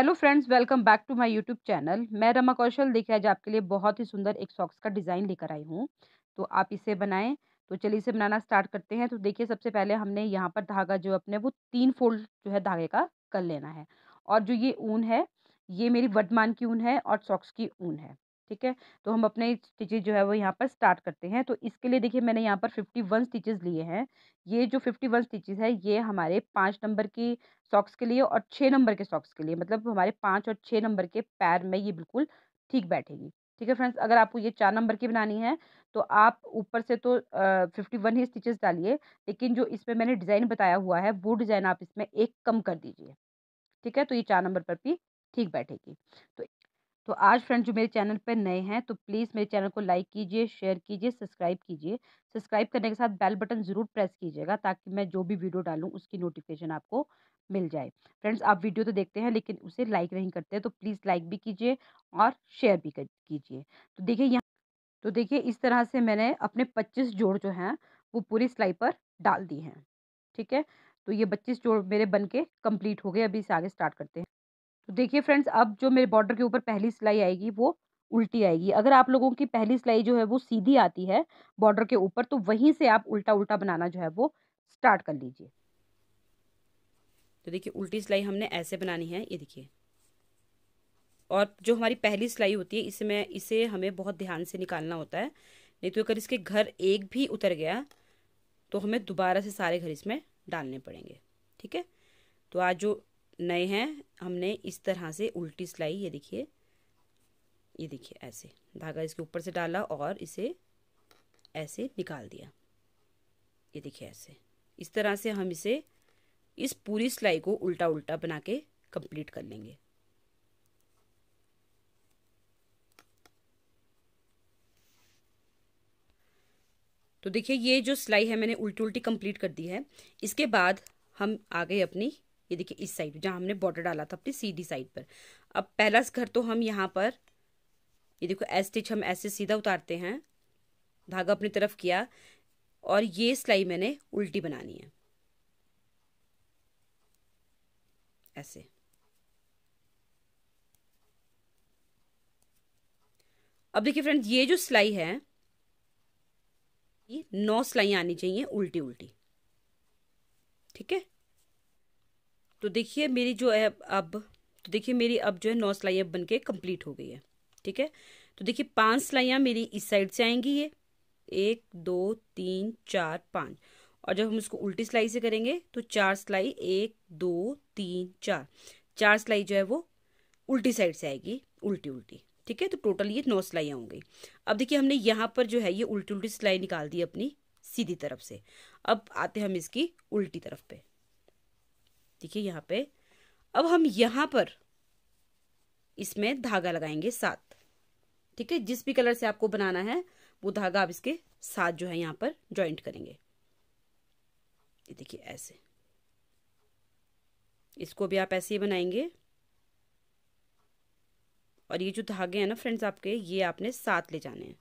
Hello friends welcome back to my YouTube channel मैं रमा कौशल देखिए आज आपके लिए बहुत ही सुंदर एक सॉक्स का डिज़ाइन लेकर आई हूँ तो आप इसे बनाएं तो चलिए इसे बनाना स्टार्ट करते हैं तो देखिए सबसे पहले हमने यहाँ पर धागा जो अपने वो तीन फोल्ड जो है धागे का कर लेना है और जो ये ऊन है ये मेरी वर्धमान की ऊन है और सॉक्स की ऊन है ठीक है तो हम अपने स्टिचेज जो है वो यहाँ पर स्टार्ट करते हैं तो इसके लिए देखिए मैंने यहाँ पर फिफ्टी वन स्टिचेज लिए हैं ये जो फिफ्टी वन स्टिचेज है ये हमारे पाँच नंबर की सॉक्स के लिए और छः नंबर के सॉक्स के लिए मतलब हमारे पाँच और छः नंबर के पैर में ये बिल्कुल ठीक बैठेगी ठीक है फ्रेंड्स अगर आपको ये चार नंबर की बनानी है तो आप ऊपर से तो फिफ्टी वन ही स्टिचेज डालिए लेकिन जो इसमें मैंने डिज़ाइन बताया हुआ है वो डिज़ाइन आप इसमें एक कम कर दीजिए ठीक है तो ये चार नंबर पर भी ठीक बैठेगी तो तो आज फ्रेंड्स जो मेरे चैनल पर नए हैं तो प्लीज़ मेरे चैनल को लाइक कीजिए शेयर कीजिए सब्सक्राइब कीजिए सब्सक्राइब करने के साथ बेल बटन ज़रूर प्रेस कीजिएगा ताकि मैं जो भी वीडियो डालूँ उसकी नोटिफिकेशन आपको मिल जाए फ्रेंड्स आप वीडियो तो देखते हैं लेकिन उसे लाइक नहीं करते तो प्लीज़ लाइक भी कीजिए और शेयर भी कीजिए तो देखिए यहाँ तो देखिए इस तरह से मैंने अपने पच्चीस जोड़ जो हैं वो पूरी सिलाई पर डाल दी हैं ठीक है तो ये बच्चीस जोड़ मेरे बन के कम्प्लीट हो गए अभी इसे आगे स्टार्ट करते हैं तो देखिए फ्रेंड्स अब जो मेरे बॉर्डर के ऊपर पहली सिलाई आएगी वो उल्टी आएगी अगर आप लोगों की पहली सिलाई जो है वो सीधी आती है बॉर्डर के ऊपर तो वहीं से आप उल्टा उल्टा बनाना जो है वो स्टार्ट कर लीजिए तो देखिए उल्टी सिलाई हमने ऐसे बनानी है ये देखिए और जो हमारी पहली सिलाई होती है इसमें इसे हमें बहुत ध्यान से निकालना होता है नहीं तो अगर इसके घर एक भी उतर गया तो हमें दोबारा से सारे घर इसमें डालने पड़ेंगे ठीक है तो आज जो नए हैं हमने इस तरह से उल्टी सिलाई ये देखिए ये देखिए ऐसे धागा इसके ऊपर से डाला और इसे ऐसे निकाल दिया ये देखिए ऐसे इस तरह से हम इसे इस पूरी सिलाई को उल्टा उल्टा बना के कंप्लीट कर लेंगे तो देखिए ये जो सिलाई है मैंने उल्टी उल्टी कंप्लीट कर दी है इसके बाद हम आ गए अपनी ये देखिए इस साइड जहाँ हमने बॉर्डर डाला था अपनी सीधी साइड पर अब पहला घर तो हम यहाँ पर ये देखो एस स्टिच हम ऐसे सीधा उतारते हैं धागा अपनी तरफ किया और ये सिलाई मैंने उल्टी बनानी है ऐसे अब देखिए फ्रेंड्स ये जो सिलाई है ये नौ सिलाई आनी चाहिए उल्टी उल्टी ठीक है तो देखिए मेरी जो है अब तो देखिए मेरी अब जो है नौ सिलाइयाँ बन के कम्प्लीट हो गई है ठीक है तो देखिए पांच सिलाइयाँ मेरी इस साइड से आएंगी ये एक दो तीन चार पाँच और जब हम इसको उल्टी सिलाई से करेंगे तो चार सिलाई एक दो तीन चार चार सिलाई जो है वो उल्टी साइड से आएगी उल्टी उल्टी ठीक है तो टोटल ये नौ सिलाइयाँ होंगी अब देखिए हमने यहाँ पर जो है ये उल्टी उल्टी सिलाई निकाल दी अपनी सीधी तरफ से अब आते हम इसकी उल्टी तरफ पे देखिए यहाँ पे अब हम यहाँ पर इसमें धागा लगाएंगे सात ठीक है जिस भी कलर से आपको बनाना है वो धागा आप इसके साथ जो है यहाँ पर ज्वाइंट करेंगे ये देखिए ऐसे इसको भी आप ऐसे ही बनाएंगे और ये जो धागे हैं ना फ्रेंड्स आपके ये आपने साथ ले जाने हैं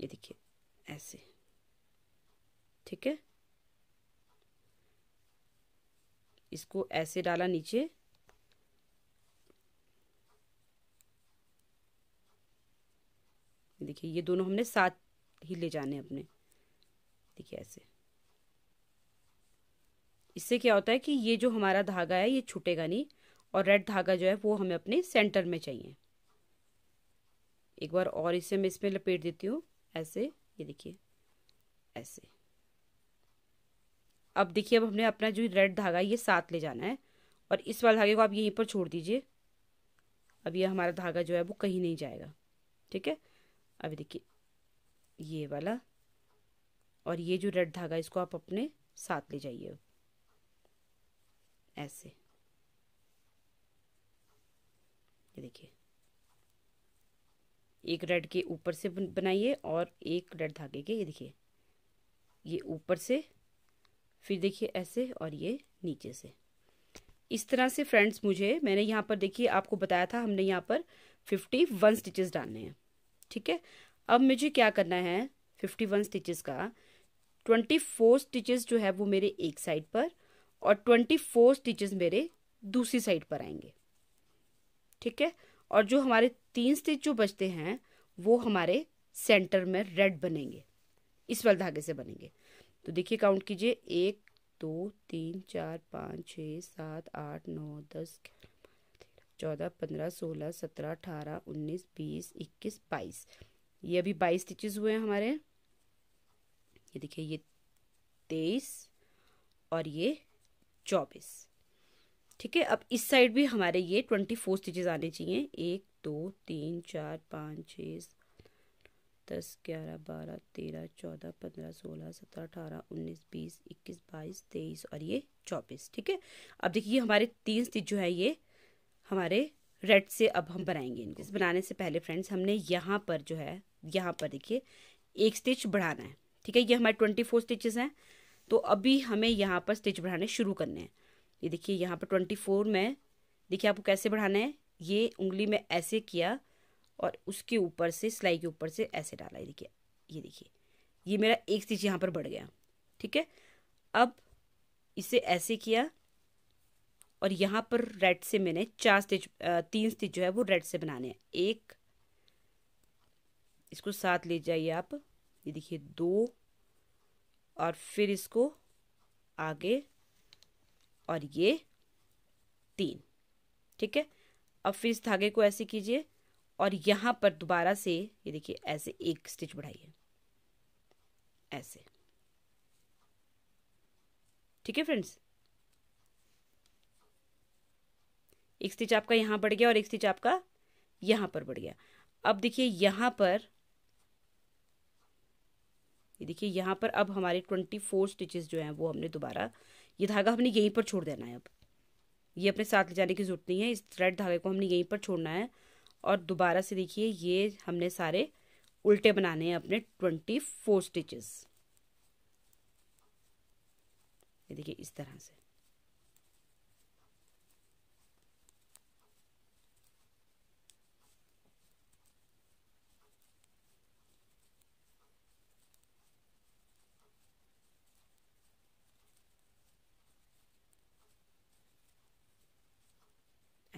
ये देखिए ऐसे ठीक है इसको ऐसे डाला नीचे देखिए ये दोनों हमने साथ ही ले जाने अपने देखिए ऐसे इससे क्या होता है कि ये जो हमारा धागा है ये छूटेगा नहीं और रेड धागा जो है वो हमें अपने सेंटर में चाहिए एक बार और इसे मैं इसमें लपेट देती हूँ ऐसे ये देखिए ऐसे अब देखिए अब हमने अपना जो रेड धागा ये साथ ले जाना है और इस वाले धागे को आप यहीं पर छोड़ दीजिए अब ये हमारा धागा जो है वो कहीं नहीं जाएगा ठीक है अभी देखिए ये वाला और ये जो रेड धागा इसको आप अपने साथ ले जाइए ऐसे ये देखिए एक रेड के ऊपर से बनाइए और एक रेड धागे के ये देखिए ये ऊपर से फिर देखिए ऐसे और ये नीचे से इस तरह से फ्रेंड्स मुझे मैंने यहाँ पर देखिए आपको बताया था हमने यहाँ पर फिफ्टी वन स्टिचेस डालने हैं ठीक है अब मुझे क्या करना है फिफ्टी वन स्टिचेस का ट्वेंटी फोर स्टिचेस जो है वो मेरे एक साइड पर और ट्वेंटी फोर स्टिचेस मेरे दूसरी साइड पर आएंगे ठीक है और जो हमारे तीन स्टिच जो बचते हैं वो हमारे सेंटर में रेड बनेंगे इस वाले धागे से बनेंगे तो देखिए काउंट कीजिए एक दो तीन चार पाँच छः सात आठ नौ दस चौदह पंद्रह सोलह सत्रह अठारह उन्नीस बीस इक्कीस बाईस ये अभी बाईस स्टिचेस हुए हैं हमारे ये देखिए ये तेईस और ये चौबीस ठीक है अब इस साइड भी हमारे ये ट्वेंटी फोर स्टिचेस आने चाहिए एक दो तीन चार पाँच छः दस ग्यारह बारह तेरह चौदह पंद्रह सोलह सत्रह अठारह उन्नीस बीस इक्कीस बाईस तेईस और ये चौबीस ठीक है अब देखिए हमारे तीन स्टिच जो है ये हमारे रेड से अब हम बनाएंगे इनको इस बनाने से पहले फ्रेंड्स हमने यहाँ पर जो है यहाँ पर देखिए एक स्टिच बढ़ाना है ठीक है ये हमारे ट्वेंटी फोर स्टिचेस हैं तो अभी हमें यहाँ पर स्टिच बढ़ाने शुरू करने हैं ये देखिए यहाँ पर ट्वेंटी फोर में देखिए आपको कैसे बढ़ाना है ये उंगली में ऐसे किया और उसके ऊपर से सिलाई के ऊपर से ऐसे डाला देखिए ये देखिए ये मेरा एक स्टिच यहाँ पर बढ़ गया ठीक है अब इसे ऐसे किया और यहाँ पर रेड से मैंने चार स्टिच तीन स्टिच जो है वो रेड से बनाने हैं एक इसको साथ ले जाइए आप ये देखिए दो और फिर इसको आगे और ये तीन ठीक है अब फिर इस धागे को ऐसे कीजिए और यहाँ पर दोबारा से ये देखिए ऐसे एक स्टिच बढ़ाइए ऐसे ठीक है फ्रेंड्स एक स्टिच आपका यहाँ बढ़ गया और एक स्टिच आपका यहाँ पर बढ़ गया अब देखिए यहाँ पर ये देखिए यहाँ पर अब हमारे ट्वेंटी फोर स्टिचेस जो हैं वो हमने दोबारा ये धागा हमने यहीं पर छोड़ देना है अब ये अपने साथ ले जाने की जरूरत नहीं है इस थ्रेड धागे को हमने यहीं पर छोड़ना है और दोबारा से देखिए ये हमने सारे उल्टे बनाने हैं अपने ट्वेंटी फोर स्टिचेस ये देखिए इस तरह से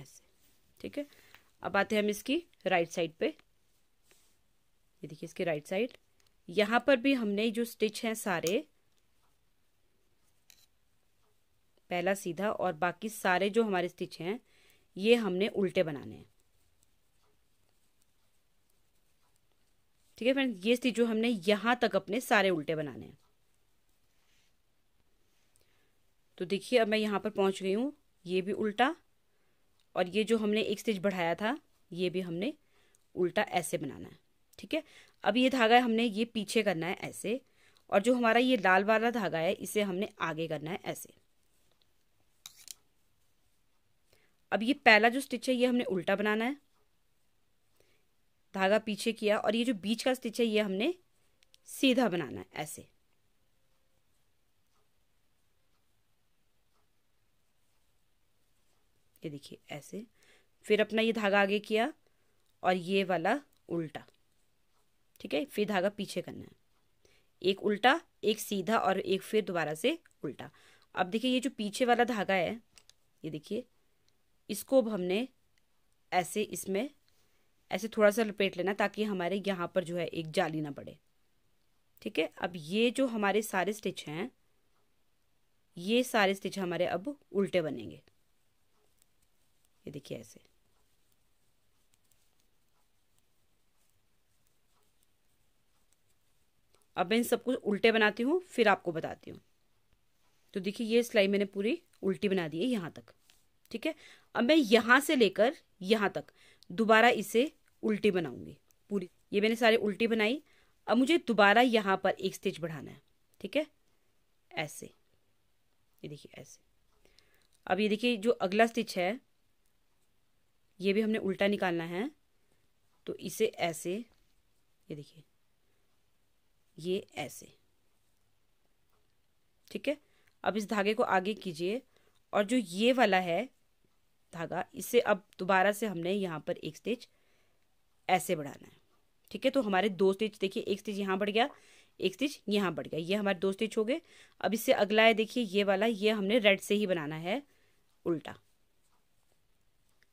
ऐसे ठीक है अब आते हैं हम इसकी राइट साइड पे ये देखिए इसकी राइट साइड यहां पर भी हमने जो स्टिच हैं सारे पहला सीधा और बाकी सारे जो हमारे स्टिच हैं ये हमने उल्टे बनाने हैं ठीक है फ्रेंड्स ये स्टिच जो हमने यहां तक अपने सारे उल्टे बनाने हैं तो देखिए अब मैं यहां पर पहुंच गई हूं ये भी उल्टा और ये जो हमने एक स्टिच बढ़ाया था ये भी हमने उल्टा ऐसे बनाना है ठीक है अब ये धागा हमने ये पीछे करना है ऐसे और जो हमारा ये लाल वाला धागा है इसे हमने आगे करना है ऐसे अब ये पहला जो स्टिच है ये हमने उल्टा बनाना है धागा पीछे किया और ये जो बीच का स्टिच है ये हमने सीधा बनाना है ऐसे ये देखिए ऐसे फिर अपना ये धागा आगे किया और ये वाला उल्टा ठीक है फिर धागा पीछे करना है एक उल्टा एक सीधा और एक फिर दोबारा से उल्टा अब देखिए ये जो पीछे वाला धागा है ये देखिए इसको अब हमने ऐसे इसमें ऐसे थोड़ा सा लपेट लेना ताकि हमारे यहाँ पर जो है एक जाली ना पड़े ठीक है अब ये जो हमारे सारे स्टिच हैं ये सारे स्टिच हमारे अब उल्टे बनेंगे ये देखिए ऐसे अब मैं इन सबको उल्टे बनाती हूँ फिर आपको बताती हूँ तो देखिए ये सिलाई मैंने पूरी उल्टी बना दी है यहाँ तक ठीक है अब मैं यहाँ से लेकर यहाँ तक दोबारा इसे उल्टी बनाऊंगी पूरी ये मैंने सारे उल्टी बनाई अब मुझे दोबारा यहाँ पर एक स्टिच बढ़ाना है ठीक है ऐसे ये देखिए ऐसे अब ये देखिए जो अगला स्टिच है ये भी हमने उल्टा निकालना है तो इसे ऐसे ये देखिए ये ऐसे ठीक है अब इस धागे को आगे कीजिए और जो ये वाला है धागा इसे अब दोबारा से हमने यहाँ पर एक स्टिच ऐसे बढ़ाना है ठीक है तो हमारे दो स्टिच देखिए एक स्टिच यहाँ बढ़ गया एक स्टिच यहाँ बढ़ गया ये हमारे दो स्टिच हो गए अब इससे अगला है देखिए ये वाला ये हमने रेड से ही बनाना है उल्टा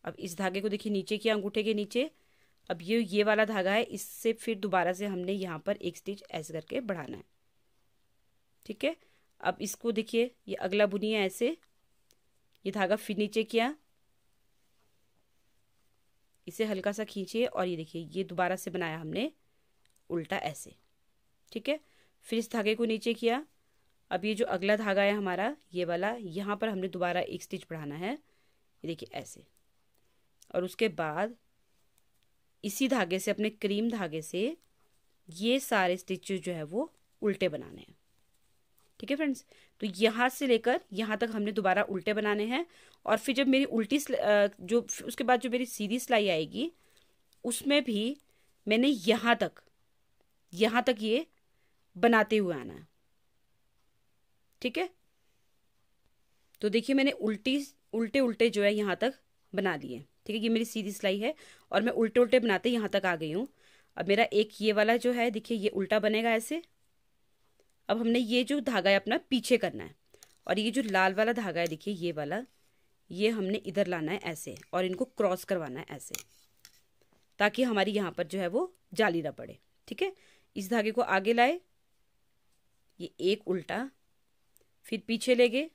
अब इस धागे को देखिए नीचे किया अंगूठे के नीचे अब ये ये वाला धागा है इससे फिर दोबारा से हमने यहाँ पर एक स्टिच ऐसे करके बढ़ाना है ठीक है अब इसको देखिए ये अगला बुनिया ऐसे ये धागा फिर नीचे किया इसे हल्का सा खींचिए और ये देखिए ये दोबारा से बनाया हमने उल्टा ऐसे ठीक है फिर इस धागे को नीचे किया अब ये जो अगला धागा है हमारा ये वाला यहाँ पर हमने दोबारा एक स्टिच बढ़ाना है ये देखिए ऐसे और उसके बाद इसी धागे से अपने क्रीम धागे से ये सारे स्टिचेस जो है वो उल्टे बनाने हैं ठीक है फ्रेंड्स तो यहाँ से लेकर यहाँ तक हमने दोबारा उल्टे बनाने हैं और फिर जब मेरी उल्टी जो उसके बाद जो मेरी सीधी सिलाई आएगी उसमें भी मैंने यहाँ तक यहाँ तक ये बनाते हुए आना है ठीक है तो देखिए मैंने उल्टी उल्टे उल्टे जो है यहाँ तक बना लिए ठीक है ये मेरी सीधी सिलाई है और मैं उल्टे उल्टे बनाते यहाँ तक आ गई हूँ अब मेरा एक ये वाला जो है देखिए ये उल्टा बनेगा ऐसे अब हमने ये जो धागा है अपना पीछे करना है और ये जो लाल वाला धागा है देखिए ये वाला ये हमने इधर लाना है ऐसे और इनको क्रॉस करवाना है ऐसे ताकि हमारी यहाँ पर जो है वो जाली ना पड़े ठीक है इस धागे को आगे लाए ये एक उल्टा फिर पीछे ले गए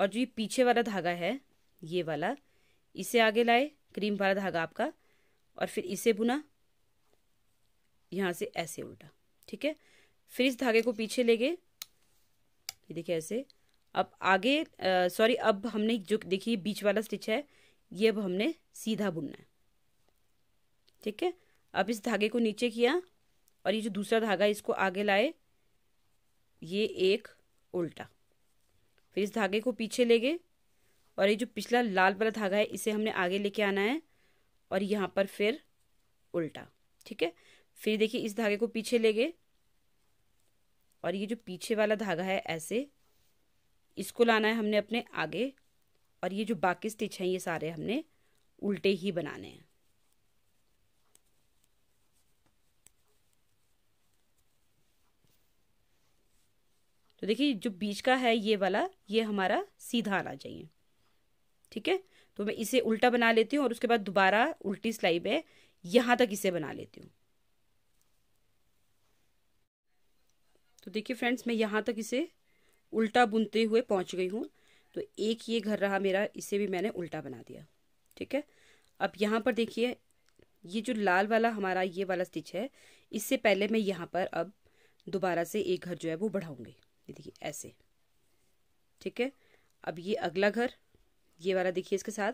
और जो ये पीछे वाला धागा है ये वाला इसे आगे लाए क्रीम वाला धागा आपका और फिर इसे बुना यहाँ से ऐसे उल्टा ठीक है फिर इस धागे को पीछे ले गए ये देखिए ऐसे अब आगे सॉरी अब हमने जो देखिए बीच वाला स्टिच है ये अब हमने सीधा बुनना है ठीक है अब इस धागे को नीचे किया और ये जो दूसरा धागा इसको आगे लाए ये एक उल्टा फिर इस धागे को पीछे ले गए और ये जो पिछला लाल वाला धागा है इसे हमने आगे लेके आना है और यहाँ पर फिर उल्टा ठीक है फिर देखिए इस धागे को पीछे ले गए और ये जो पीछे वाला धागा है ऐसे इसको लाना है हमने अपने आगे और ये जो बाकी स्टिच हैं ये सारे हमने उल्टे ही बनाने हैं तो देखिए जो बीच का है ये वाला ये हमारा सीधा आना चाहिए ठीक है तो मैं इसे उल्टा बना लेती हूँ और उसके बाद दोबारा उल्टी सिलाई में यहाँ तक इसे बना लेती हूँ तो देखिए फ्रेंड्स मैं यहाँ तक इसे उल्टा बुनते हुए पहुँच गई हूँ तो एक ये घर रहा मेरा इसे भी मैंने उल्टा बना दिया ठीक है अब यहाँ पर देखिए ये जो लाल वाला हमारा ये वाला स्टिच है इससे पहले मैं यहाँ पर अब दोबारा से एक घर जो है वो बढ़ाऊंगी देखिए ऐसे ठीक है अब ये अगला घर ये वाला देखिए इसके साथ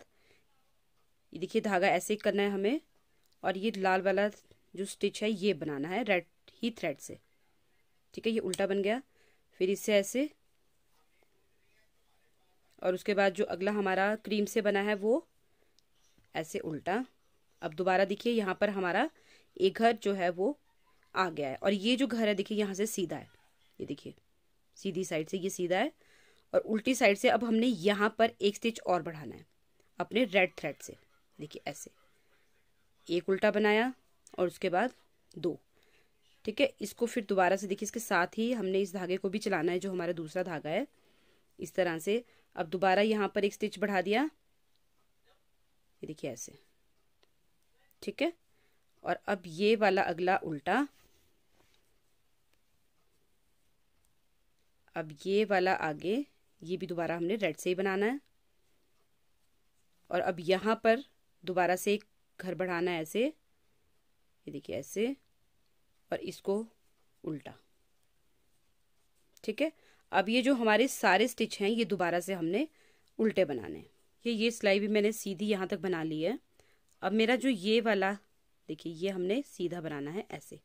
ये देखिए धागा ऐसे करना है हमें और ये लाल वाला जो स्टिच है ये बनाना है रेड ही थ्रेड से ठीक है ये उल्टा बन गया फिर इससे ऐसे और उसके बाद जो अगला हमारा क्रीम से बना है वो ऐसे उल्टा अब दोबारा देखिए यहाँ पर हमारा एक घर जो है वो आ गया है और ये जो घर है देखिए यहाँ से सीधा है ये देखिए सीधी साइड से ये सीधा है और उल्टी साइड से अब हमने यहाँ पर एक स्टिच और बढ़ाना है अपने रेड थ्रेड से देखिए ऐसे एक उल्टा बनाया और उसके बाद दो ठीक है इसको फिर दोबारा से देखिए इसके साथ ही हमने इस धागे को भी चलाना है जो हमारा दूसरा धागा है इस तरह से अब दोबारा यहाँ पर एक स्टिच बढ़ा दिया ये देखिए ऐसे ठीक है और अब ये वाला अगला उल्टा अब ये वाला आगे ये भी दोबारा हमने रेड से ही बनाना है और अब यहाँ पर दोबारा से एक घर बढ़ाना है ऐसे ये देखिए ऐसे और इसको उल्टा ठीक है अब ये जो हमारे सारे स्टिच हैं ये दोबारा से हमने उल्टे बनाने हैं ये ये सिलाई भी मैंने सीधी यहाँ तक बना ली है अब मेरा जो ये वाला देखिए ये हमने सीधा बनाना है ऐसे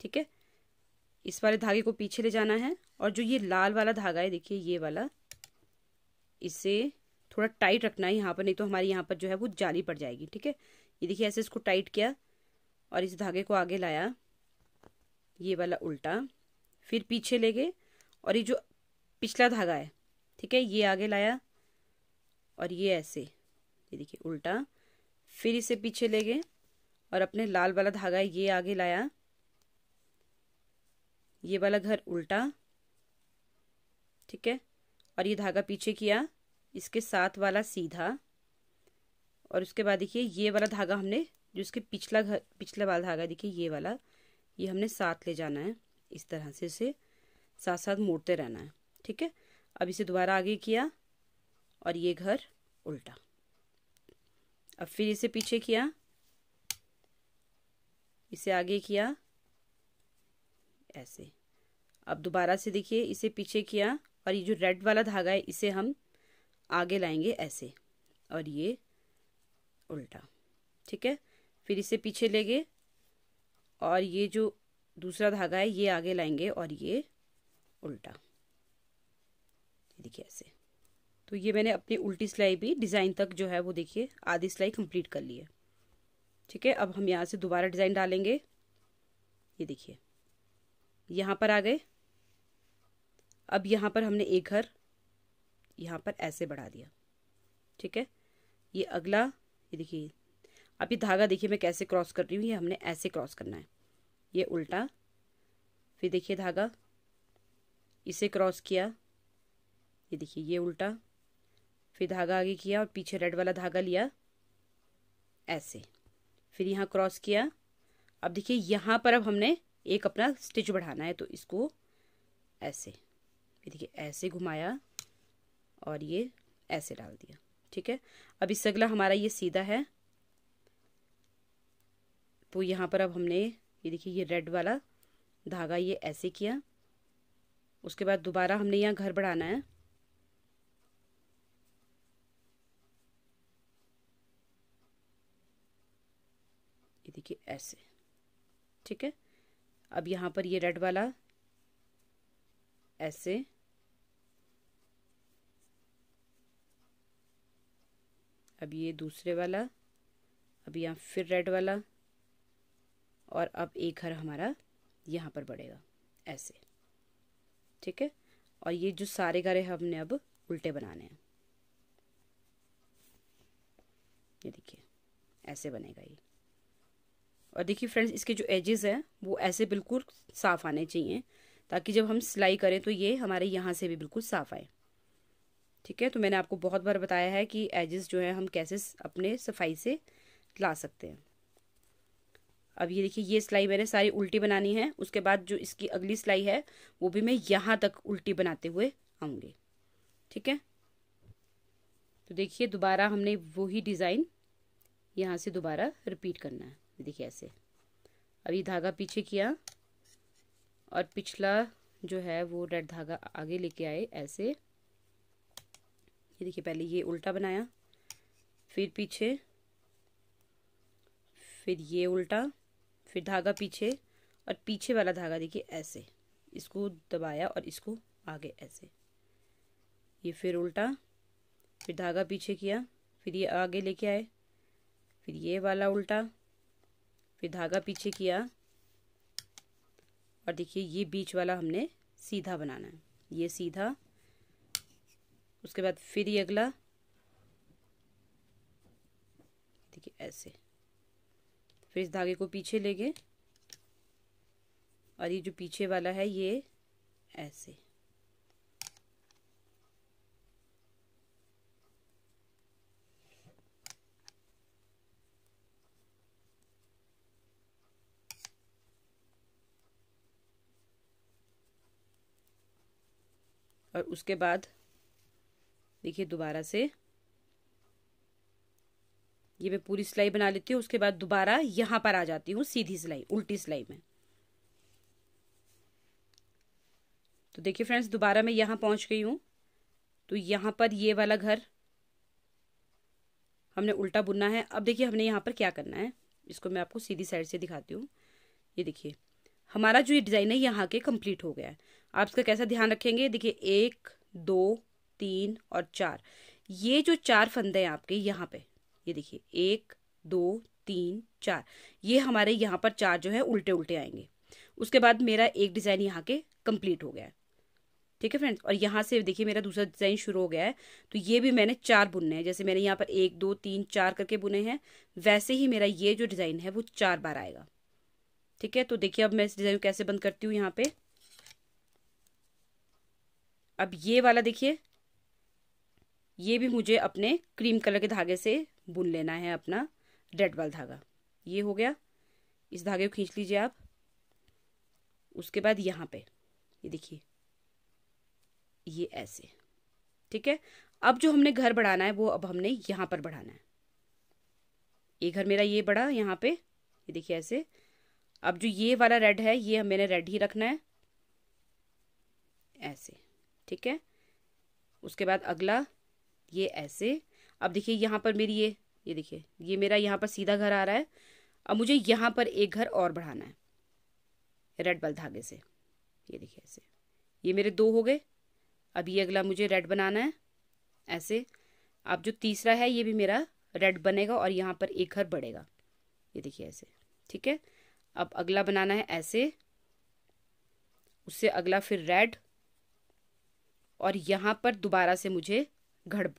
ठीक है इस वाले धागे को पीछे ले जाना है और जो ये लाल वाला धागा है देखिए ये वाला इसे थोड़ा टाइट रखना है यहाँ पर नहीं तो हमारे यहाँ पर जो है वो जाली पड़ जाएगी ठीक है ये देखिए ऐसे इसको टाइट किया और इस धागे को आगे लाया ये वाला उल्टा फिर पीछे ले गए और ये जो पिछला धागा है ठीक है ये आगे लाया और ये ऐसे ये देखिए उल्टा फिर इसे पीछे ले गए और अपने लाल वाला धागा ये आगे लाया ये वाला घर उल्टा ठीक है और ये धागा पीछे किया इसके साथ वाला सीधा और उसके बाद देखिए ये वाला धागा हमने जो इसके पिछला घर पिछला वाला धागा देखिए ये वाला ये हमने साथ ले जाना है इस तरह से इसे साथ साथ मोड़ते रहना है ठीक है अब इसे दोबारा आगे किया और ये घर उल्टा अब फिर इसे पीछे किया इसे आगे किया ऐसे अब दोबारा से देखिए इसे पीछे किया और ये जो रेड वाला धागा है इसे हम आगे लाएंगे ऐसे और ये उल्टा ठीक है फिर इसे पीछे लेंगे और ये जो दूसरा धागा है ये आगे लाएंगे और ये उल्टा देखिए ऐसे तो ये मैंने अपनी उल्टी सिलाई भी डिज़ाइन तक जो है वो देखिए आधी सिलाई कंप्लीट कर ली है ठीक है अब हम यहाँ से दोबारा डिज़ाइन डालेंगे ये देखिए यहाँ पर आ गए अब यहाँ पर हमने एक घर यहाँ पर ऐसे बढ़ा दिया ठीक है ये अगला ये देखिए अब ये धागा देखिए मैं कैसे क्रॉस कर रही हूँ ये हमने ऐसे क्रॉस करना है ये उल्टा फिर देखिए धागा इसे क्रॉस किया ये देखिए ये उल्टा फिर धागा आगे किया और पीछे रेड वाला धागा लिया ऐसे फिर यहाँ क्रॉस किया अब देखिए यहाँ पर अब हमने एक अपना स्टिच बढ़ाना है तो इसको ऐसे देखिए ऐसे घुमाया और ये ऐसे डाल दिया ठीक है अब इससे अगला हमारा ये सीधा है तो यहाँ पर अब हमने ये देखिए ये रेड वाला धागा ये ऐसे किया उसके बाद दोबारा हमने यहाँ घर बढ़ाना है ये देखिए ऐसे ठीक है अब यहाँ पर ये रेड वाला ऐसे अब ये दूसरे वाला अब यहाँ फिर रेड वाला और अब एक हर हमारा यहाँ पर बढ़ेगा ऐसे ठीक है और ये जो सारे घर है हमने अब उल्टे बनाने हैं ये देखिए ऐसे बनेगा ये और देखिए फ्रेंड्स इसके जो एजेस हैं वो ऐसे बिल्कुल साफ़ आने चाहिए ताकि जब हम सिलाई करें तो ये हमारे यहाँ से भी बिल्कुल साफ़ आए ठीक है तो मैंने आपको बहुत बार बताया है कि एजेस जो है हम कैसे अपने सफाई से ला सकते हैं अब ये देखिए ये सिलाई मैंने सारी उल्टी बनानी है उसके बाद जो इसकी अगली सिलाई है वो भी मैं यहाँ तक उल्टी बनाते हुए आऊँगी ठीक है तो देखिए दोबारा हमने वही डिज़ाइन यहाँ से दोबारा रिपीट करना है देखिए ऐसे अब ये धागा पीछे किया और पिछला जो है वो रेड धागा आगे लेके आए ऐसे ये देखिए पहले ये उल्टा बनाया फिर पीछे फिर ये उल्टा फिर धागा पीछे और पीछे वाला धागा देखिए ऐसे इसको दबाया और इसको आगे ऐसे ये फिर उल्टा फिर धागा पीछे किया फिर ये आगे लेके आए फिर ये वाला उल्टा फिर धागा पीछे किया और देखिए ये बीच वाला हमने सीधा बनाना है ये सीधा उसके बाद फिर ये अगला देखिए ऐसे फिर इस धागे को पीछे ले गए और ये जो पीछे वाला है ये ऐसे और उसके बाद देखिए दोबारा से ये मैं पूरी सिलाई बना लेती हूँ उसके बाद दोबारा यहाँ पर आ जाती हूँ सीधी सिलाई उल्टी सिलाई में तो देखिए फ्रेंड्स दोबारा मैं यहाँ पहुँच गई हूँ तो यहाँ पर ये वाला घर हमने उल्टा बुनना है अब देखिए हमने यहाँ पर क्या करना है इसको मैं आपको सीधी साइड से दिखाती हूँ ये देखिए हमारा जो ये डिज़ाइन है यहाँ के कंप्लीट हो गया है आप इसका कैसा ध्यान रखेंगे देखिए एक दो तीन और चार ये जो चार फंदे हैं आपके यहाँ पे ये देखिए एक दो तीन चार ये हमारे यहाँ पर चार जो है उल्टे उल्टे आएंगे उसके बाद मेरा एक डिज़ाइन यहाँ के कंप्लीट हो गया है ठीक है फ्रेंड्स और यहाँ से देखिए मेरा दूसरा डिज़ाइन शुरू हो गया है तो ये भी मैंने चार बुनने हैं जैसे मैंने यहाँ पर एक दो तीन चार करके बुने हैं वैसे ही मेरा ये जो डिज़ाइन है वो चार बार आएगा ठीक है तो देखिए अब मैं इस डिज़ाइन कैसे बंद करती हूँ यहाँ पे अब ये वाला देखिए ये भी मुझे अपने क्रीम कलर के धागे से बुन लेना है अपना रेड वाला धागा ये हो गया इस धागे को खींच लीजिए आप उसके बाद यहाँ पे ये देखिए ये ऐसे ठीक है अब जो हमने घर बढ़ाना है वो अब हमने यहाँ पर बढ़ाना है ये घर मेरा ये बड़ा यहाँ पे ये देखिए ऐसे अब जो ये वाला रेड है ये मैंने रेड ही रखना है ऐसे ठीक है उसके बाद अगला ये ऐसे अब देखिए यहाँ पर मेरी ये ये देखिए ये मेरा यहाँ पर सीधा घर आ रहा है अब मुझे यहाँ पर एक घर और बढ़ाना है रेड बल धागे से ये देखिए ऐसे ये मेरे दो हो गए अब ये अगला मुझे रेड बनाना है ऐसे अब जो तीसरा है ये भी मेरा रेड बनेगा और यहाँ पर एक घर बढ़ेगा ये देखिए ऐसे ठीक है अब अगला बनाना है ऐसे उससे अगला फिर रेड और यहाँ पर दोबारा से मुझे घर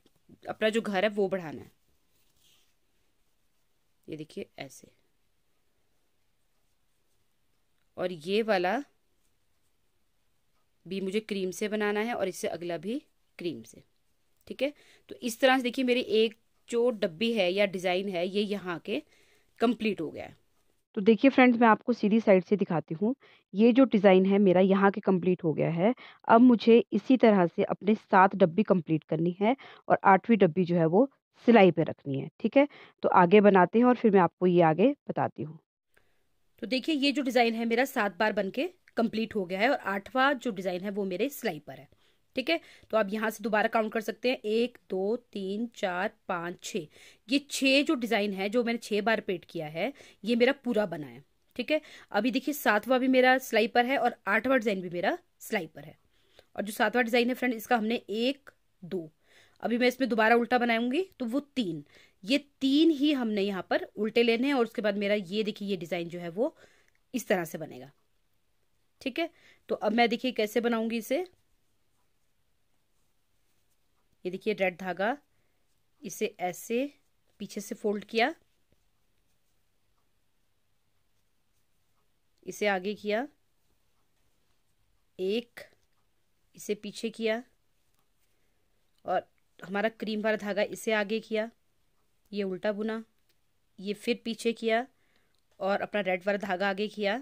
अपना जो घर है वो बढ़ाना है ये देखिए ऐसे और ये वाला भी मुझे क्रीम से बनाना है और इससे अगला भी क्रीम से ठीक है तो इस तरह से देखिए मेरी एक जो डब्बी है या डिज़ाइन है ये यहाँ के कंप्लीट हो गया है तो देखिए फ्रेंड्स मैं आपको सीधी साइड से दिखाती हूँ ये जो डिज़ाइन है मेरा यहाँ के कंप्लीट हो गया है अब मुझे इसी तरह से अपने सात डब्बी कंप्लीट करनी है और आठवीं डब्बी जो है वो सिलाई पे रखनी है ठीक है तो आगे बनाते हैं और फिर मैं आपको ये आगे बताती हूँ तो देखिए ये जो डिज़ाइन है मेरा सात बार बन के हो गया है और आठवां जो डिज़ाइन है वो मेरे सिलाई पर है ठीक है तो आप यहाँ से दोबारा काउंट कर सकते हैं एक दो तीन चार पाँच छः ये छः जो डिज़ाइन है जो मैंने छः बार पेट किया है ये मेरा पूरा बना है ठीक है अभी देखिए सातवां भी मेरा सिलाई पर है और आठवां डिज़ाइन भी मेरा सिलाई पर है और जो सातवां डिज़ाइन है फ्रेंड इसका हमने एक दो अभी मैं इसमें दोबारा उल्टा बनाऊंगी तो वो तीन ये तीन ही हमने यहाँ पर उल्टे लेने हैं और उसके बाद मेरा ये देखिए ये डिज़ाइन जो है वो इस तरह से बनेगा ठीक है तो अब मैं देखिए कैसे बनाऊंगी इसे ये देखिए रेड धागा इसे ऐसे पीछे से फोल्ड किया इसे आगे किया एक इसे पीछे किया और हमारा क्रीम वाला धागा इसे आगे किया ये उल्टा बुना ये फिर पीछे किया और अपना रेड वाला धागा आगे किया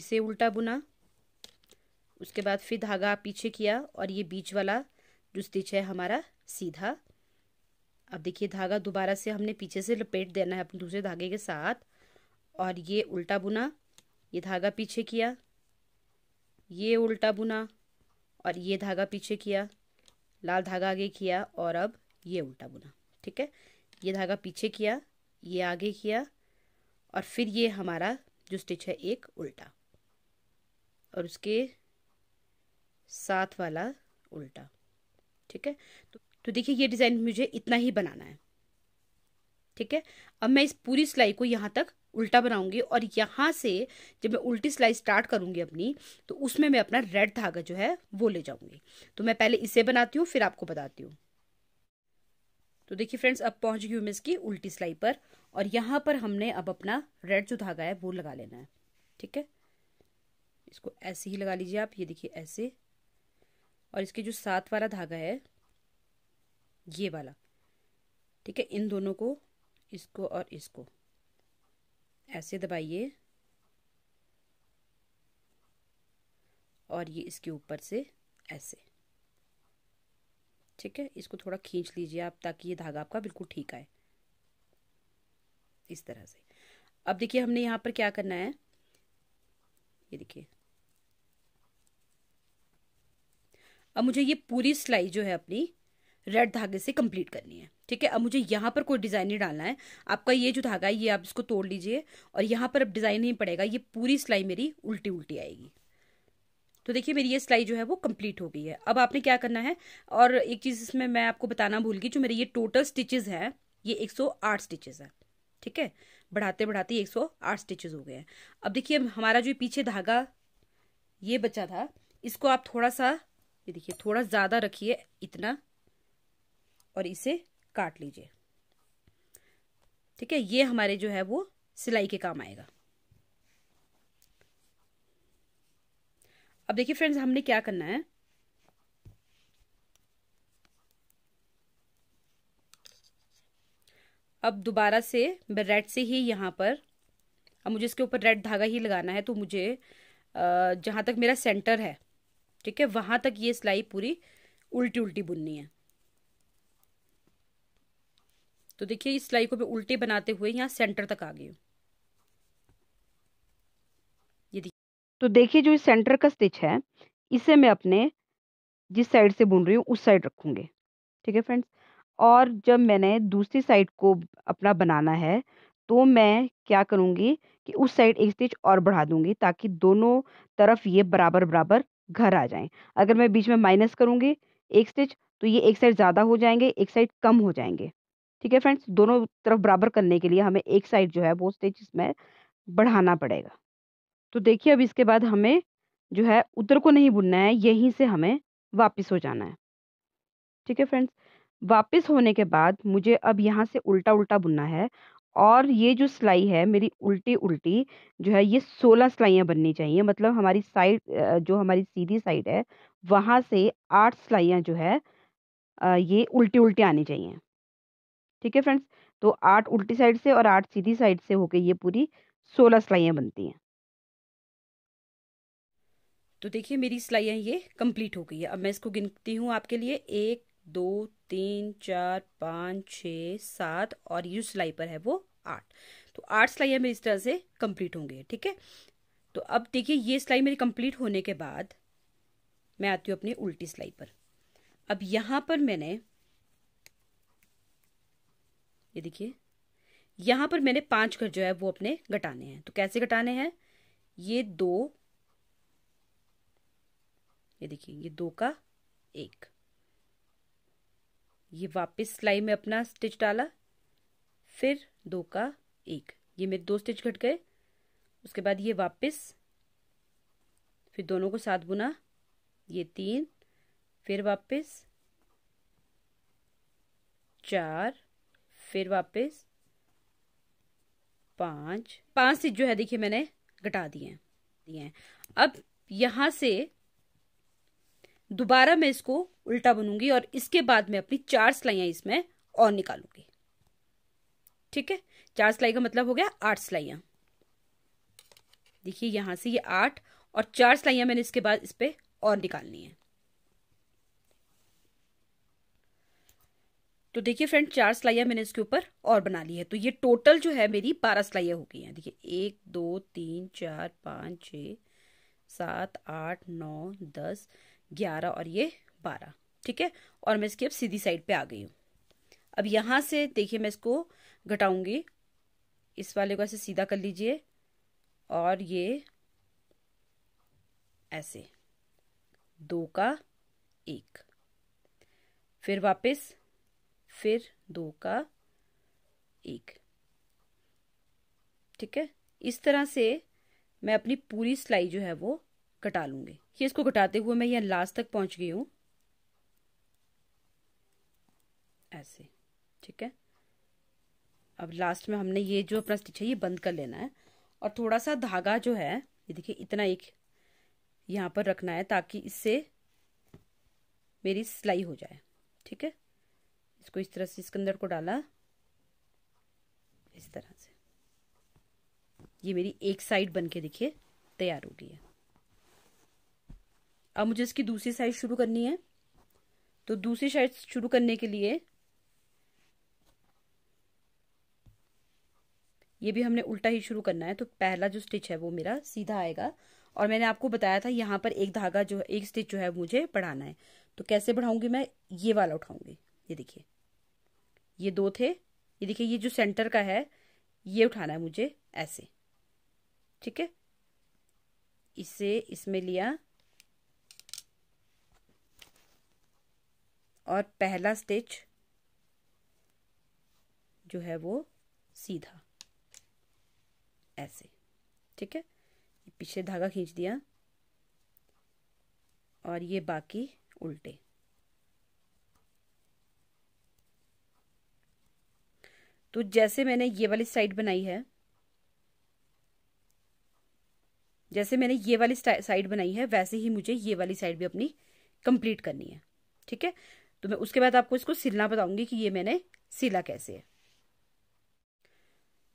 इसे उल्टा बुना उसके बाद फिर धागा पीछे किया और ये बीच वाला जो स्टिच है हमारा सीधा अब देखिए धागा दोबारा से हमने पीछे से लपेट देना है अपने दूसरे धागे के साथ और ये उल्टा बुना ये धागा पीछे किया ये उल्टा बुना और ये धागा पीछे किया लाल धागा आगे किया और अब ये उल्टा बुना ठीक है ये धागा पीछे किया ये आगे किया और फिर ये हमारा जो स्टिच है एक उल्टा और उसके साथ वाला उल्टा ठीक है तो, तो देखिए ये डिज़ाइन मुझे इतना ही बनाना है ठीक है अब मैं इस पूरी सिलाई को यहाँ तक उल्टा बनाऊंगी और यहाँ से जब मैं उल्टी सिलाई स्टार्ट करूंगी अपनी तो उसमें मैं अपना रेड धागा जो है वो ले जाऊंगी तो मैं पहले इसे बनाती हूँ फिर आपको बताती हूँ तो देखिए फ्रेंड्स अब पहुंच गई हूँ मैं इसकी उल्टी सिलाई पर और यहाँ पर हमने अब अपना रेड जो धागा है वो लगा लेना है ठीक है इसको ऐसे ही लगा लीजिए आप ये देखिए ऐसे और इसके जो सात वाला धागा है ये वाला ठीक है इन दोनों को इसको और इसको ऐसे दबाइए और ये इसके ऊपर से ऐसे ठीक है इसको थोड़ा खींच लीजिए आप ताकि ये धागा आपका बिल्कुल ठीक आए इस तरह से अब देखिए हमने यहाँ पर क्या करना है ये देखिए अब मुझे ये पूरी सिलाई जो है अपनी रेड धागे से कंप्लीट करनी है ठीक है अब मुझे यहाँ पर कोई डिज़ाइन नहीं डालना है आपका ये जो धागा है ये आप इसको तोड़ लीजिए और यहाँ पर अब डिज़ाइन नहीं पड़ेगा ये पूरी सिलाई मेरी उल्टी उल्टी आएगी तो देखिए मेरी ये सिलाई जो है वो कंप्लीट हो गई है अब आपने क्या करना है और एक चीज़ इसमें मैं आपको बताना भूल गई जो मेरे ये टोटल स्टिचेज हैं ये 108 स्टिचेज हैं ठीक है बढ़ाते बढ़ाते 108 स्टिचेज हो गए हैं अब देखिए हमारा जो पीछे धागा ये बचा था इसको आप थोड़ा सा ये देखिए थोड़ा ज़्यादा रखिए इतना और इसे काट लीजिए ठीक है ये हमारे जो है वो सिलाई के काम आएगा अब देखिए फ्रेंड्स हमने क्या करना है अब दोबारा से मैं रेड से ही यहाँ पर अब मुझे इसके ऊपर रेड धागा ही लगाना है तो मुझे जहाँ तक मेरा सेंटर है ठीक है वहां तक ये सिलाई पूरी उल्टी उल्टी बुननी है तो देखिए इस सिलाई को मैं उल्टे बनाते हुए यहाँ सेंटर तक आ गई हूँ ये देखिए तो देखिए जो इस सेंटर का स्टिच है इसे मैं अपने जिस साइड से बुन रही हूँ उस साइड रखूंगी ठीक है फ्रेंड्स और जब मैंने दूसरी साइड को अपना बनाना है तो मैं क्या करूँगी कि उस साइड एक स्टिच और बढ़ा दूंगी ताकि दोनों तरफ ये बराबर बराबर घर आ जाएं अगर मैं बीच में माइनस करूँगी एक स्टिच तो ये एक साइड ज़्यादा हो जाएंगे एक साइड कम हो जाएंगे ठीक है फ्रेंड्स दोनों तरफ बराबर करने के लिए हमें एक साइड जो है वो स्टिच इसमें बढ़ाना पड़ेगा तो देखिए अब इसके बाद हमें जो है उधर को नहीं बुनना है यहीं से हमें वापस हो जाना है ठीक है फ्रेंड्स वापस होने के बाद मुझे अब यहाँ से उल्टा उल्टा बुनना है और ये जो सिलाई है मेरी उल्टी-उल्टी जो है ये 16 सिलाइयाँ बननी चाहिए मतलब हमारी साइड जो हमारी सीधी साइड है वहाँ से आठ सिलाइयाँ जो है ये उल्टी-उल्टी आनी चाहिए। ठीक है फ्रेंड्स? तो आठ उल्टी साइड से और आठ सीधी साइड से होके ये पूरी 16 सिलाइयाँ बनती हैं। तो देखिए मेरी सिलाइयाँ ये कंप्लीट हो गई है। अब मैं इसको गिनती हूँ आपके लिए एक दो तीन चार पाँच छ सात और ये जो सिलाई पर है वो आठ तो आठ सिलाइयाँ मेरी इस तरह से कंप्लीट होंगे ठीक है तो अब देखिए ये सिलाई मेरी कंप्लीट होने के बाद मैं आती हूँ अपनी उल्टी सिलाई पर अब यहाँ पर मैंने ये देखिए यहाँ पर मैंने पांच घर जो है वो अपने घटाने हैं तो कैसे घटाने हैं ये दो ये देखिए ये दो का एक ये वापस सिलाई में अपना स्टिच डाला फिर दो का एक ये मेरे दो स्टिच घट गए उसके बाद ये वापस फिर दोनों को साथ बुना ये तीन फिर वापस चार फिर वापस पाँच पाँच स्टिच जो है देखिए मैंने घटा दिए हैं दिए हैं अब यहाँ से दोबारा मैं इसको उल्टा बनूंगी और इसके बाद मैं अपनी चार सिलाइया इसमें और निकालूंगी ठीक है चार सिलाई का मतलब हो गया आठ सिलाइया देखिए यहां से ये यह आठ और चार सिलाइया मैंने इसके बाद इस पर और निकालनी है तो देखिए फ्रेंड चार सिलाइया मैंने इसके ऊपर और बना ली है तो ये टोटल जो है मेरी बारह सिलाइया हो गई हैं देखिए एक दो तीन चार पाँच छ सात आठ नौ दस ग्यारह और ये बारह ठीक है और मैं इसकी अब सीधी साइड पे आ गई हूँ अब यहाँ से देखिए मैं इसको घटाऊंगी इस वाले को ऐसे सीधा कर लीजिए और ये ऐसे दो का एक फिर वापस फिर दो का एक ठीक है इस तरह से मैं अपनी पूरी सिलाई जो है वो कटा लूंगे ये इसको कटाते हुए मैं यहाँ लास्ट तक पहुँच गई हूँ ऐसे ठीक है अब लास्ट में हमने ये जो अपना स्टिच है ये बंद कर लेना है और थोड़ा सा धागा जो है ये देखिए इतना एक यहाँ पर रखना है ताकि इससे मेरी सिलाई हो जाए ठीक है इसको इस तरह से इसके अंदर को डाला इस तरह से ये मेरी एक साइड बन के देखिए तैयार हो गई है अब मुझे इसकी दूसरी साइड शुरू करनी है तो दूसरी साइड शुरू करने के लिए ये भी हमने उल्टा ही शुरू करना है तो पहला जो स्टिच है वो मेरा सीधा आएगा और मैंने आपको बताया था यहाँ पर एक धागा जो है एक स्टिच जो है मुझे बढ़ाना है तो कैसे बढ़ाऊंगी मैं ये वाला उठाऊंगी ये देखिए ये दो थे ये देखिए ये जो सेंटर का है ये उठाना है मुझे ऐसे ठीक है इसे इसमें लिया और पहला स्टिच जो है वो सीधा ऐसे ठीक है पीछे धागा खींच दिया और ये बाकी उल्टे तो जैसे मैंने ये वाली साइड बनाई है जैसे मैंने ये वाली साइड बनाई है वैसे ही मुझे ये वाली साइड भी अपनी कंप्लीट करनी है ठीक है तो मैं उसके बाद आपको इसको सिलना बताऊंगी कि ये मैंने सिला कैसे है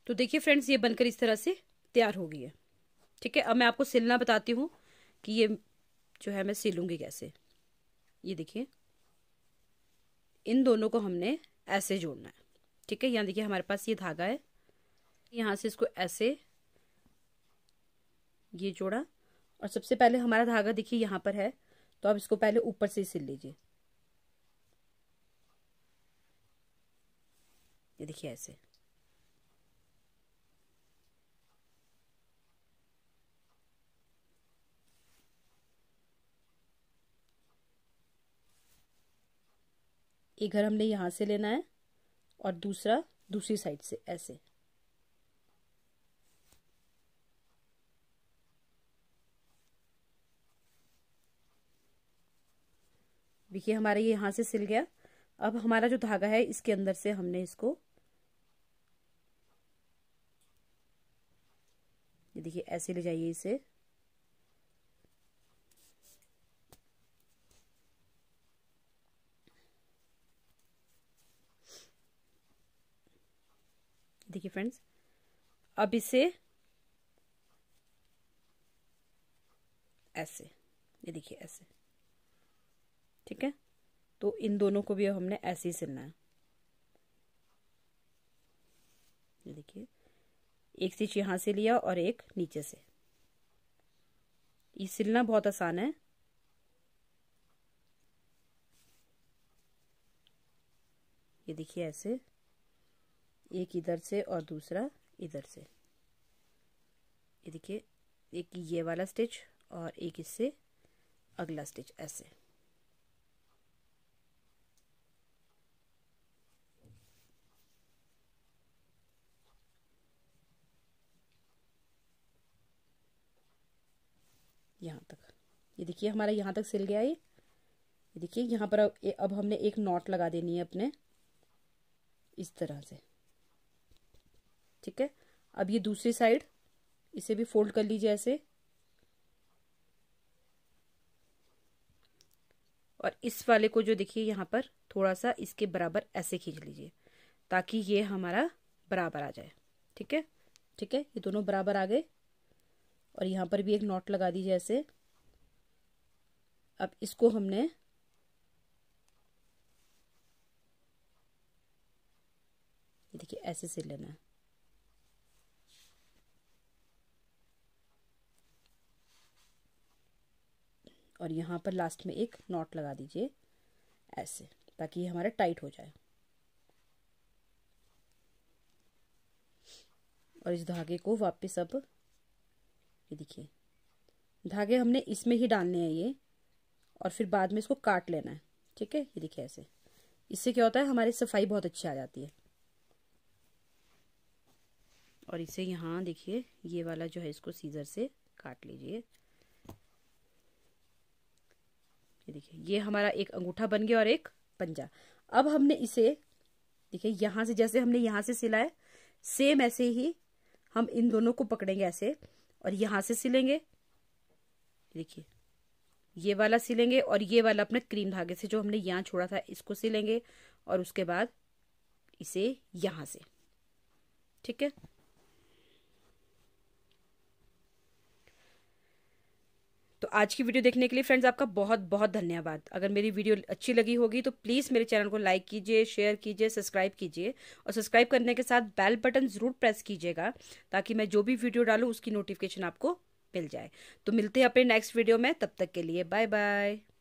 तो देखिए फ्रेंड्स ये बनकर इस तरह से तैयार हो गई है ठीक है अब मैं आपको सिलना बताती हूँ कि ये जो है मैं सिलूँगी कैसे ये देखिए इन दोनों को हमने ऐसे जोड़ना है ठीक है यहाँ देखिए हमारे पास ये धागा है यहाँ से इसको ऐसे ये जोड़ा और सबसे पहले हमारा धागा देखिए यहाँ पर है तो आप इसको पहले ऊपर से सिल लीजिए ये देखिए ऐसे एक घर हमने यहाँ से लेना है और दूसरा दूसरी साइड से ऐसे देखिए हमारा ये यहाँ से सिल गया अब हमारा जो धागा है इसके अंदर से हमने इसको ये देखिए ऐसे ले जाइए इसे देखिए फ्रेंड्स अब इसे ऐसे ये देखिए ऐसे ठीक है तो इन दोनों को भी हमने ऐसे ही सिलना है ये देखिए एक स्टिच यहाँ से लिया और एक नीचे से ये सिलना बहुत आसान है ये देखिए ऐसे एक इधर से और दूसरा इधर से ये देखिए एक ये वाला स्टिच और एक इससे अगला स्टिच ऐसे यहाँ तक ये यह देखिए हमारा यहाँ तक सिल गया ये ये देखिए यहाँ पर अब हमने एक नॉट लगा देनी है अपने इस तरह से ठीक है अब ये दूसरी साइड इसे भी फोल्ड कर लीजिए ऐसे और इस वाले को जो देखिए यहाँ पर थोड़ा सा इसके बराबर ऐसे खींच लीजिए ताकि ये हमारा बराबर आ जाए ठीक है ठीक है ये दोनों बराबर आ गए और यहाँ पर भी एक नॉट लगा दीजिए ऐसे अब इसको हमने देखिए ऐसे सिल लेना है और यहाँ पर लास्ट में एक नॉट लगा दीजिए ऐसे ताकि ये हमारा टाइट हो जाए और इस धागे को वापस अब ये देखिए धागे हमने इसमें ही डालने हैं ये और फिर बाद में इसको काट लेना है ठीक है ये देखिए ऐसे इससे क्या होता है हमारी सफाई बहुत अच्छी आ जाती है और इसे यहाँ देखिए ये वाला जो है इसको सीजर से काट लीजिए ये देखिए ये हमारा एक अंगूठा बन गया और एक पंजा अब हमने इसे देखिए यहाँ से जैसे हमने यहाँ से सिलाया सेम ऐसे ही हम इन दोनों को पकड़ेंगे ऐसे और यहाँ से सिलेंगे देखिए ये वाला सिलेंगे और ये वाला अपने क्रीम धागे से जो हमने यहाँ छोड़ा था इसको सिलेंगे और उसके बाद इसे यहाँ से ठीक है तो आज की वीडियो देखने के लिए फ्रेंड्स आपका बहुत बहुत धन्यवाद अगर मेरी वीडियो अच्छी लगी होगी तो प्लीज़ मेरे चैनल को लाइक कीजिए शेयर कीजिए सब्सक्राइब कीजिए और सब्सक्राइब करने के साथ बेल बटन ज़रूर प्रेस कीजिएगा ताकि मैं जो भी वीडियो डालूँ उसकी नोटिफिकेशन आपको मिल जाए तो मिलते हैं अपने नेक्स्ट वीडियो में तब तक के लिए बाय बाय